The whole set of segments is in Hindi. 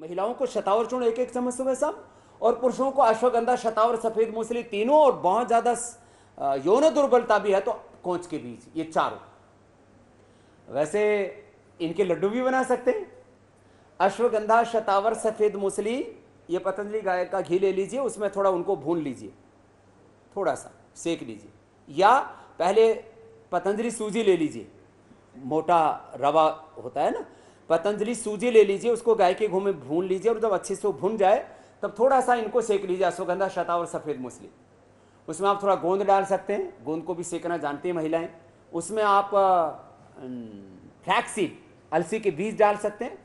महिलाओं को शतावर चूर्ण एक एक चम्मच सुबह शाम और पुरुषों को अश्वगंधा शतावर सफेद मूसली तीनों और बहुत ज्यादा यौन दुर्बलता भी है तो कोच के बीच ये चारों वैसे इनके लड्डू भी बना सकते हैं अश्वगंधा शतावर सफेद मूसली ये पतंजलि गाय का घी ले लीजिए उसमें थोड़ा उनको भून लीजिए थोड़ा सा सेक लीजिए या पहले पतंजलि सूजी ले लीजिए मोटा रवा होता है ना पतंजलि सूजी ले लीजिए उसको गाय के घू में भून लीजिए और जब अच्छे से भून जाए तब थोड़ा सा इनको सेक लीजिए अश्वगंधा शता और सफ़ेद मूसली उसमें आप थोड़ा गोंद डाल सकते हैं गोंद को भी सेकना जानती हैं महिलाएं उसमें आप फ्लैक्सीड अलसी के बीज डाल सकते हैं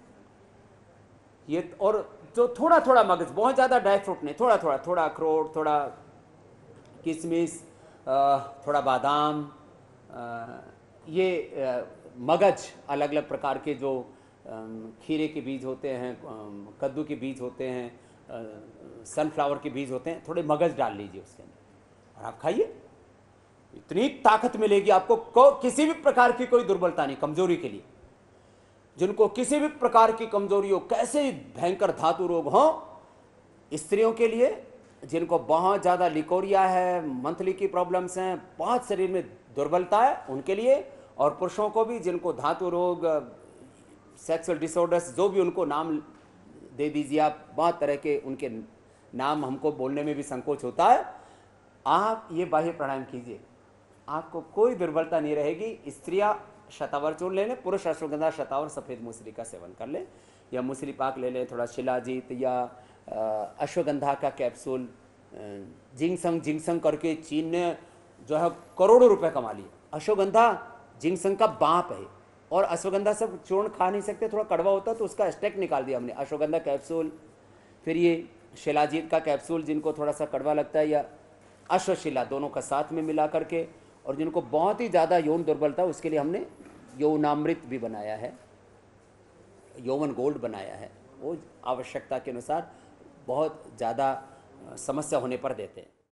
ये और जो थोड़ा थोड़ा मगज बहुत ज़्यादा ड्राई फ्रूट नहीं थोड़ा थोड़ा थोड़ा अखरोट थोड़ा किशमिश थोड़ा बादाम ये मगज अलग अलग प्रकार के जो खीरे के बीज होते हैं कद्दू के बीज होते हैं सनफ्लावर के बीज होते हैं थोड़े मगज डाल लीजिए उसके अंदर और आप खाइए इतनी ताकत मिलेगी आपको किसी भी प्रकार की कोई दुर्बलता नहीं कमजोरी के लिए जिनको किसी भी प्रकार की कमजोरी हो कैसे भयंकर धातु रोग हों स्त्रियों के लिए जिनको बहुत ज़्यादा लिकोरिया है मंथली की प्रॉब्लम्स हैं बहुत शरीर में दुर्बलता है उनके लिए और पुरुषों को भी जिनको धातु रोग सेक्सुअल डिसऑर्डर्स जो भी उनको नाम दे दीजिए आप बहुत तरह के उनके नाम हमको बोलने में भी संकोच होता है आप ये बाह्य प्राणायाम कीजिए आपको कोई दुर्बलता नहीं रहेगी स्त्रियाँ शतावर चूर्ण ले लें पुरुष अश्वगंधा शतावर सफ़ेद मूसरी का सेवन कर लें या मूसरी पाक ले लें थोड़ा शिलाजीत या अश्वगंधा का कैप्सूल जिंगसंग जिंगसंग करके चीन ने जो है करोड़ों रुपए कमा लिए अश्वगंधा जिंगसंग का बाप है और अश्वगंधा सब चूर्ण खा नहीं सकते थोड़ा कड़वा होता तो उसका स्टेक निकाल दिया हमने अश्वगंधा कैप्सूल फिर ये शिलाजीत का कैप्सूल जिनको थोड़ा सा कड़वा लगता है या अश्वशिला दोनों का साथ में मिला करके और जिनको बहुत ही ज़्यादा यौन दुर्बलता उसके लिए हमने यौनामृत भी बनाया है यौवन गोल्ड बनाया है वो आवश्यकता के अनुसार बहुत ज़्यादा समस्या होने पर देते हैं